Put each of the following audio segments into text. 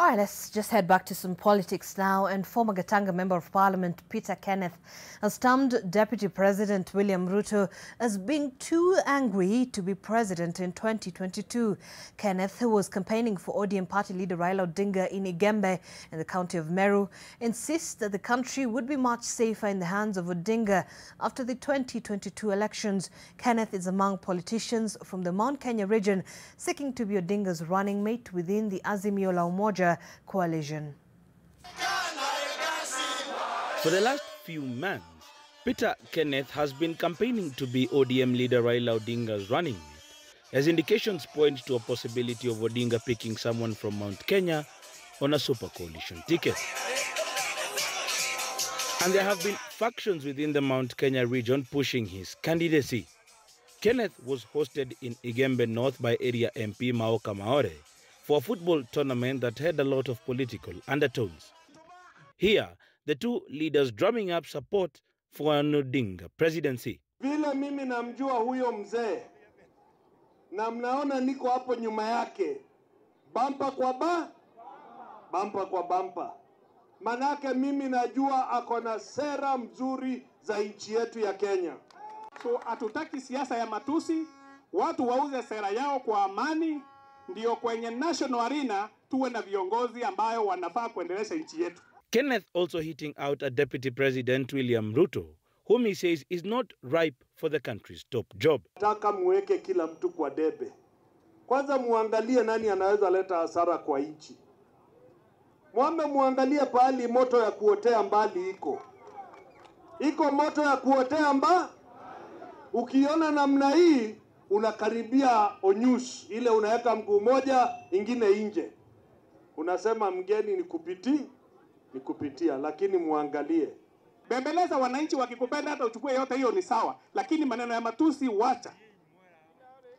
All right, let's just head back to some politics now. And former Gatanga Member of Parliament Peter Kenneth has termed Deputy President William Ruto as being too angry to be president in 2022. Kenneth, who was campaigning for ODM party leader Raila Odinga in Igembe in the county of Meru, insists that the country would be much safer in the hands of Odinga after the 2022 elections. Kenneth is among politicians from the Mount Kenya region seeking to be Odinga's running mate within the Azimio La Umoja coalition. For the last few months, Peter Kenneth has been campaigning to be ODM leader Raila Odinga's running mate, as indications point to a possibility of Odinga picking someone from Mount Kenya on a super coalition ticket. And there have been factions within the Mount Kenya region pushing his candidacy. Kenneth was hosted in Igembe North by area MP Maoka Maore for a football tournament that had a lot of political undertones. Here, the two leaders drumming up support for an Odinga presidency. Vile mimi namjua huyo mzee na mnaona niko hapo nyuma yake, bampa kwa ba bampa kwa bampa, manake mimi najua ako na sera mzuri za nchi yetu ya Kenya. So hatutaki siasa ya matusi, watu wauze sera yao kwa amani ndio kwenye national arena tuwe na viongozi ambayo wanafaa kuendelesha nchi yetu. Kenneth also hitting out a Deputy President William Ruto whom he says is not ripe for the country's top job. Nataka muweke kila mtu kwa debe. Kwanza muangalie nani anaweza leta hasara kwa nchi. mwame muangalie pahali moto ya kuotea mbali iko. Iko moto ya kuotea mbali. Ukiona namna hii unakaribia onyush ile, unaweka mguu moja ingine nje, unasema mgeni ni kupiti ni kupitia, lakini muangalie bembeleza wananchi. Wakikupenda hata uchukue yote hiyo ni sawa, lakini maneno ya matusi wacha.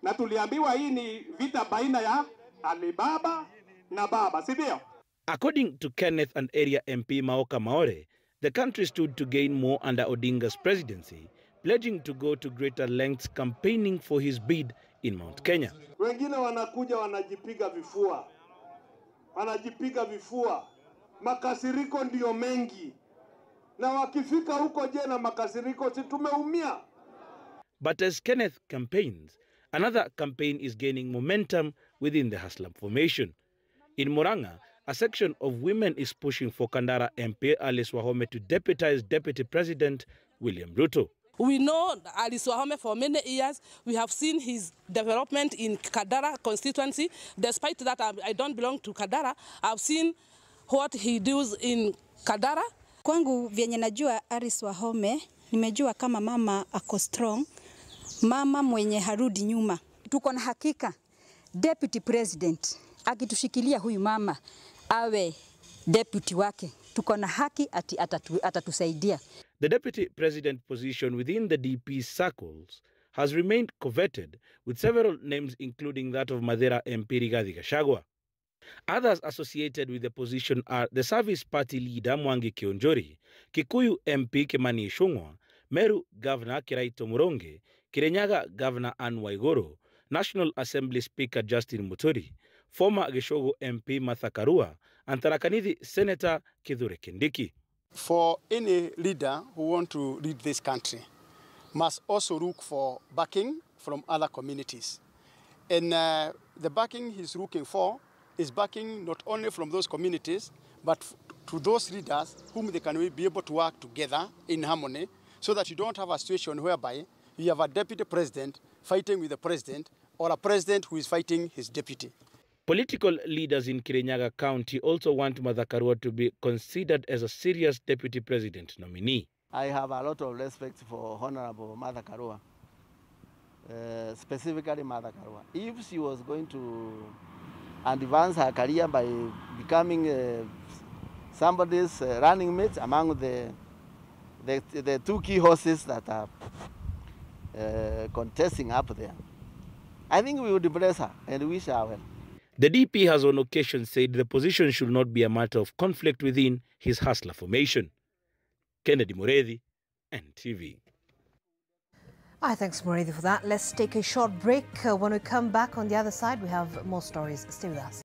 Na tuliambiwa hii ni vita baina ya Alibaba na Baba, si ndio? According to Kenneth and area MP Maoka Maore, the country stood to gain more under Odinga's presidency pledging to go to greater lengths campaigning for his bid in Mount Kenya. Wengine wanakuja wanajipiga vifua, wanajipiga vifua. Makasiriko ndiyo mengi, na wakifika huko, je, na makasiriko, si tumeumia? But as Kenneth campaigns, another campaign is gaining momentum within the Haslam formation. In Muranga, a section of women is pushing for Kandara MP Alice Wahome to deputize Deputy President William Ruto. We know Ali Swahome for many years. We have seen his development in Kadara constituency. Despite that I don't belong to Kadara, I've seen what he does in Kadara. Kwangu vyenye najua Ali Swahome, nimejua kama mama ako strong, mama mwenye harudi nyuma. Tuko na hakika deputy president akitushikilia huyu mama awe deputy wake, tuko na haki ati atatusaidia atatu, The deputy president position within the DP circles has remained coveted, with several names including that of Madera MP Rigathi Gachagua. Others associated with the position are the Service Party leader Mwangi Kionjori, Kikuyu MP Kimani Ichung'wah, Meru Governor Kiraito Muronge, Kirinyaga Governor Anne Waiguru, National Assembly Speaker Justin Muturi, former Gishogo MP Martha Karua, and Tharaka Nithi Senator Kithure Kindiki. For any leader who wants to lead this country must also look for backing from other communities. And uh, the backing he's looking for is backing not only from those communities, but to those leaders whom they can be able to work together in harmony so that you don't have a situation whereby you have a deputy president fighting with the president or a president who is fighting his deputy. Political leaders in Kirinyaga County also want Mother Karua to be considered as a serious deputy president nominee. I have a lot of respect for Honorable Mother Karua, uh, specifically Mother Karua. If she was going to advance her career by becoming uh, somebody's uh, running mate among the, the, the, two key horses that are uh, contesting up there, I think we would bless her and wish her well. The DP has on occasion said the position should not be a matter of conflict within his hustler formation. Kennedy Muredhi, NTV. I thanks Muredhi for that. Let's take a short break. Uh, when we come back on the other side, we have more stories. Stay with us.